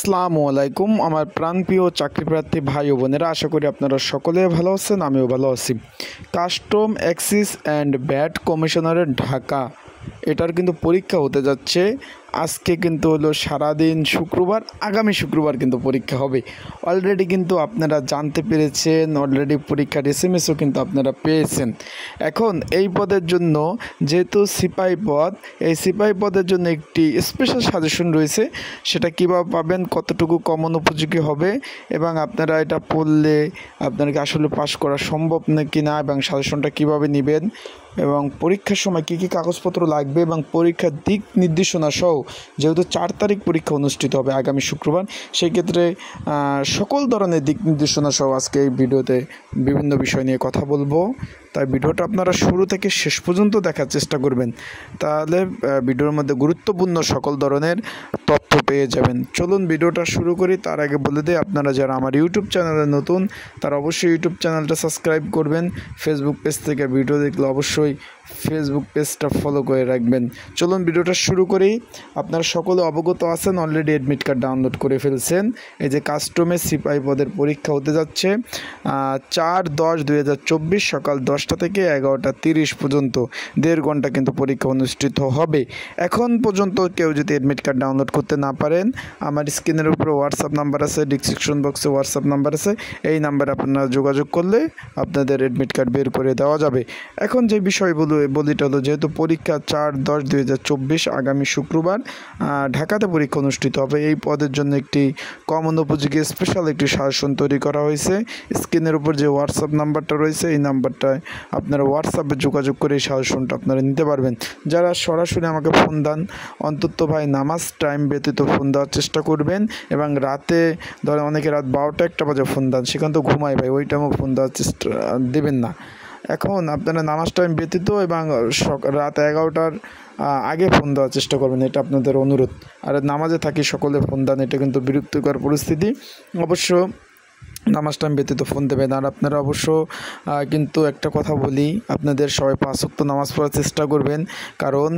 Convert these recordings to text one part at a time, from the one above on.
আসসালামু আলাইকুম আমার প্রাণপ্রিয় চাকরিপ্রার্থী ভাই ও বোনেরা আশা করি আপনারা সকলে ভালো আছেন আমিও ভালো আছি কাস্টম অ্যাক্সিস অ্যান্ড ব্যাট কমিশনারের ঢাকা এটার কিন্তু পরীক্ষা হতে যাচ্ছে আজকে কিন্তু হলো সারাদিন শুক্রবার আগামী শুক্রবার কিন্তু পরীক্ষা হবে অলরেডি কিন্তু আপনারা জানতে পেরেছেন অলরেডি পরীক্ষার এস এম এসও কিন্তু আপনারা পেয়েছেন এখন এই পদের জন্য যেহেতু সিপাহী পদ এই সিপাহী পদের জন্য একটি স্পেশাল সাজেশন রয়েছে সেটা কীভাবে পাবেন কতটুকু কমন উপযোগী হবে এবং আপনারা এটা পড়লে আপনাকে আসলে পাশ করা সম্ভব নাকি না এবং সাজেশনটা কিভাবে নেবেন এবং পরীক্ষার সময় কী কী কাগজপত্র লাগবে এবং পরীক্ষার দিক নির্দেশনা সহ সত্ত্বেও যেহেতু চার তারিখ পরীক্ষা অনুষ্ঠিত হবে আগামী শুক্রবার সেই ক্ষেত্রে সকল ধরনের দিক নির্দেশনা সহ আজকে এই ভিডিওতে বিভিন্ন বিষয় নিয়ে কথা বলবো তাই ভিডিওটা আপনারা শুরু থেকে শেষ পর্যন্ত দেখার চেষ্টা করবেন তাহলে ভিডিওর মধ্যে গুরুত্বপূর্ণ সকল ধরনের তথ্য পেয়ে যাবেন চলুন ভিডিওটা শুরু করি তার আগে বলে দিই আপনারা যারা আমার ইউটিউব চ্যানেলে নতুন তারা অবশ্যই ইউটিউব চ্যানেলটা সাবস্ক্রাইব করবেন ফেসবুক পেজ থেকে ভিডিও দেখলে অবশ্যই ফেসবুক পেজটা ফলো করে রাখবেন চলুন ভিডিওটা শুরু করেই আপনারা সকলে অবগত আছেন অলরেডি অ্যাডমিট কার্ড ডাউনলোড করে ফেলছেন এই যে কাস্টমে সিপাই পদের পরীক্ষা হতে যাচ্ছে চার দশ দুই সকাল দশটা থেকে এগারোটা তিরিশ পর্যন্ত দেড় ঘন্টা কিন্তু পরীক্ষা অনুষ্ঠিত হবে এখন পর্যন্ত কেউ যদি অ্যাডমিট কার্ড ডাউনলোড করতে না পারেন আমার স্ক্রিনের উপরে হোয়াটসঅ্যাপ নাম্বার আছে ডিসক্রিপশন বক্সে হোয়াটসঅ্যাপ নাম্বার আছে এই নাম্বারে আপনারা যোগাযোগ করলে আপনাদের অ্যাডমিট কার্ড বের করে দেওয়া যাবে এখন যে বিষয়গুলো বলিটা হলো যেহেতু পরীক্ষা চার দশ দুই হাজার চব্বিশ আগামী শুক্রবার ঢাকাতে পরীক্ষা অনুষ্ঠিত হবে এই পদের জন্য একটি কমন উপযোগী স্পেশাল একটি শাসন তৈরি করা হয়েছে স্ক্রিনের উপর যে হোয়াটসঅ্যাপ নাম্বারটা রয়েছে এই নাম্বারটায় আপনারা হোয়াটসঅ্যাপে যোগাযোগ করে এই শাসনটা আপনারা নিতে পারবেন যারা সরাসরি আমাকে ফোন দেন অন্তত ভাই নামাজ টাইম ব্যতীত ফোন দেওয়ার চেষ্টা করবেন এবং রাতে ধরেন অনেকে রাত বারোটা একটা বাজে ফোন দেন সেখান তো ঘুমায় ভাই ওই টাইমও ফোন দেওয়ার চেষ্টা দেবেন না এখন আপনারা নামাজ টাইম ব্যতীত এবং রাত এগারোটার আগে ফোন দেওয়ার চেষ্টা করবেন এটা আপনাদের অনুরোধ আর নামাজে থাকি সকলে ফোন দেন এটা কিন্তু বিরক্তিকর পরিস্থিতি অবশ্য নামাজ টাইম ব্যতীত ফোন দেবেন আর আপনারা অবশ্য কিন্তু একটা কথা বলি আপনাদের সবাই পাঁচক্ত নামাজ পড়ার চেষ্টা করবেন কারণ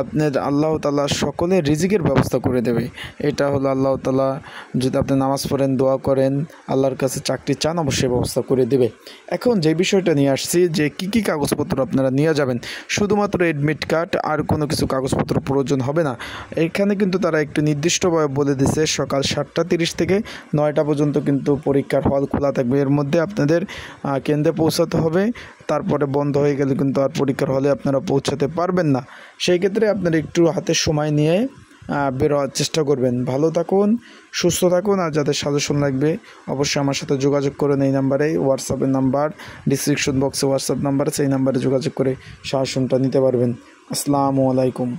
আপনার আল্লাহ তালা সকলের রিজিকের ব্যবস্থা করে দেবে এটা হলো আল্লাহ তালা যদি আপনি নামাজ পড়েন দোয়া করেন আল্লাহর কাছে চাকরি চান অবশ্যই ব্যবস্থা করে দেবে এখন যে বিষয়টা নিয়ে আসছি যে কি কি কাগজপত্র আপনারা নিয়ে যাবেন শুধুমাত্র এডমিট কার্ড আর কোনো কিছু কাগজপত্র প্রয়োজন হবে না এখানে কিন্তু তারা একটু নির্দিষ্টভাবে বলে দিছে সকাল সাতটা তিরিশ থেকে নয়টা পর্যন্ত কিন্তু পরীক্ষার কল খোলা থাকবে এর মধ্যে আপনাদের কেন্দ্রে পৌঁছাতে হবে তারপরে বন্ধ হয়ে গেলে কিন্তু আর পরীক্ষার হলে আপনারা পৌঁছাতে পারবেন না সেই ক্ষেত্রে আপনারা একটু হাতে সময় নিয়ে বেরোয়ার চেষ্টা করবেন ভালো থাকুন সুস্থ থাকুন আর যাদের সাজেশন লাগবে অবশ্যই আমার সাথে যোগাযোগ করুন এই নাম্বারে হোয়াটসঅ্যাপের নাম্বার ডিসক্রিপশন বক্সে হোয়াটসঅ্যাপ নাম্বার সেই নাম্বারে যোগাযোগ করে সাজেশনটা নিতে পারবেন আসসালামু আলাইকুম